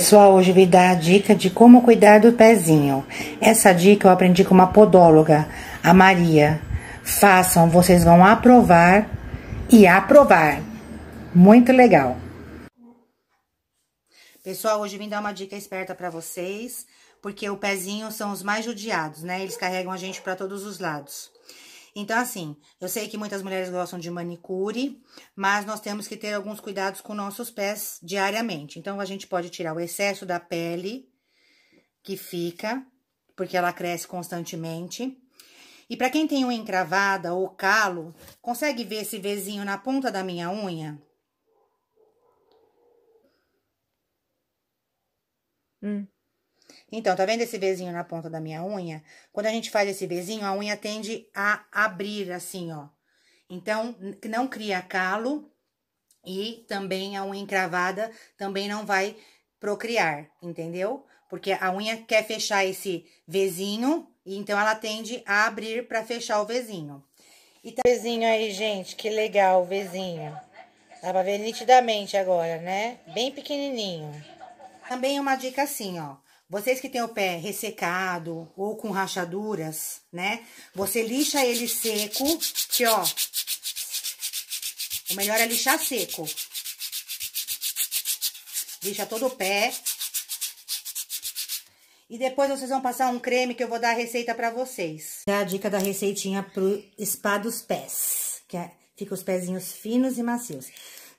Pessoal, hoje vim dar a dica de como cuidar do pezinho. Essa dica eu aprendi com uma podóloga, a Maria. Façam, vocês vão aprovar e aprovar. Muito legal. Pessoal, hoje vim dar uma dica esperta para vocês, porque o pezinho são os mais judiados, né? Eles carregam a gente para todos os lados. Então, assim, eu sei que muitas mulheres gostam de manicure, mas nós temos que ter alguns cuidados com nossos pés diariamente. Então, a gente pode tirar o excesso da pele que fica, porque ela cresce constantemente. E para quem tem uma encravada ou calo, consegue ver esse Vzinho na ponta da minha unha? Hum. Então, tá vendo esse Vzinho na ponta da minha unha? Quando a gente faz esse Vzinho, a unha tende a abrir assim, ó. Então, não cria calo e também a unha encravada também não vai procriar, entendeu? Porque a unha quer fechar esse Vzinho, e então ela tende a abrir para fechar o Vzinho. E tá... Vzinho aí, gente, que legal o Vzinho. Dá pra ver nitidamente agora, né? Bem pequenininho. Também uma dica assim, ó. Vocês que têm o pé ressecado ou com rachaduras, né? Você lixa ele seco, que ó. O melhor é lixar seco. Lixa todo o pé. E depois vocês vão passar um creme que eu vou dar a receita pra vocês. É a dica da receitinha pro spa dos pés. Que é, fica os pezinhos finos e macios.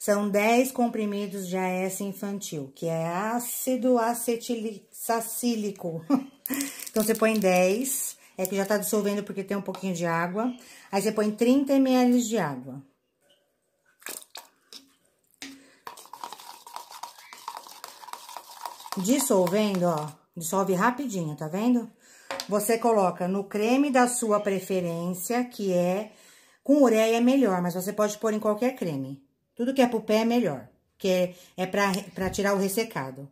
São 10 comprimidos de AS infantil, que é ácido acetilsacílico. então, você põe 10, é que já tá dissolvendo porque tem um pouquinho de água. Aí, você põe 30 ml de água. Dissolvendo, ó, dissolve rapidinho, tá vendo? Você coloca no creme da sua preferência, que é com ureia é melhor, mas você pode pôr em qualquer creme. Tudo que é pro pé é melhor, que é, é para tirar o ressecado.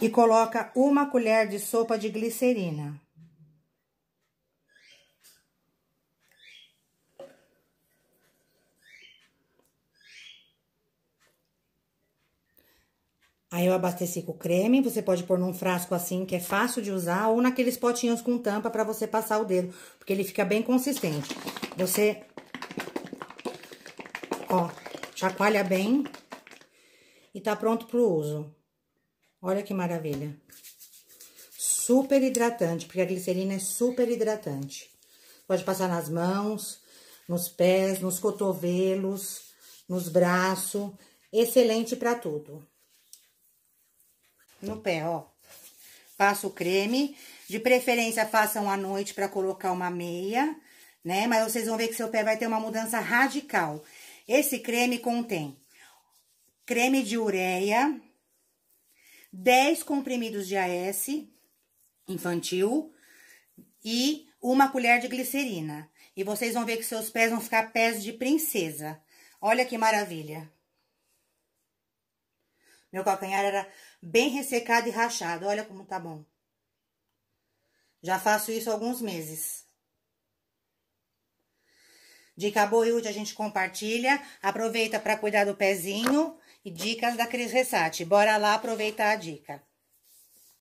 E coloca uma colher de sopa de glicerina. Aí eu abasteci com creme, você pode pôr num frasco assim, que é fácil de usar, ou naqueles potinhos com tampa para você passar o dedo, porque ele fica bem consistente. Você Ó, chacoalha bem e tá pronto pro uso. Olha que maravilha. Super hidratante, porque a glicerina é super hidratante. Pode passar nas mãos, nos pés, nos cotovelos, nos braços. Excelente para tudo. No pé, ó. Passa o creme. De preferência, façam à noite para colocar uma meia, né? Mas vocês vão ver que seu pé vai ter uma mudança radical. Esse creme contém creme de ureia, 10 comprimidos de AS infantil e uma colher de glicerina. E vocês vão ver que seus pés vão ficar pés de princesa. Olha que maravilha. Meu calcanhar era bem ressecado e rachado. Olha como tá bom. Já faço isso há alguns meses. Dica boa e útil a gente compartilha. Aproveita para cuidar do pezinho e dicas da Cris Ressati. Bora lá aproveitar a dica.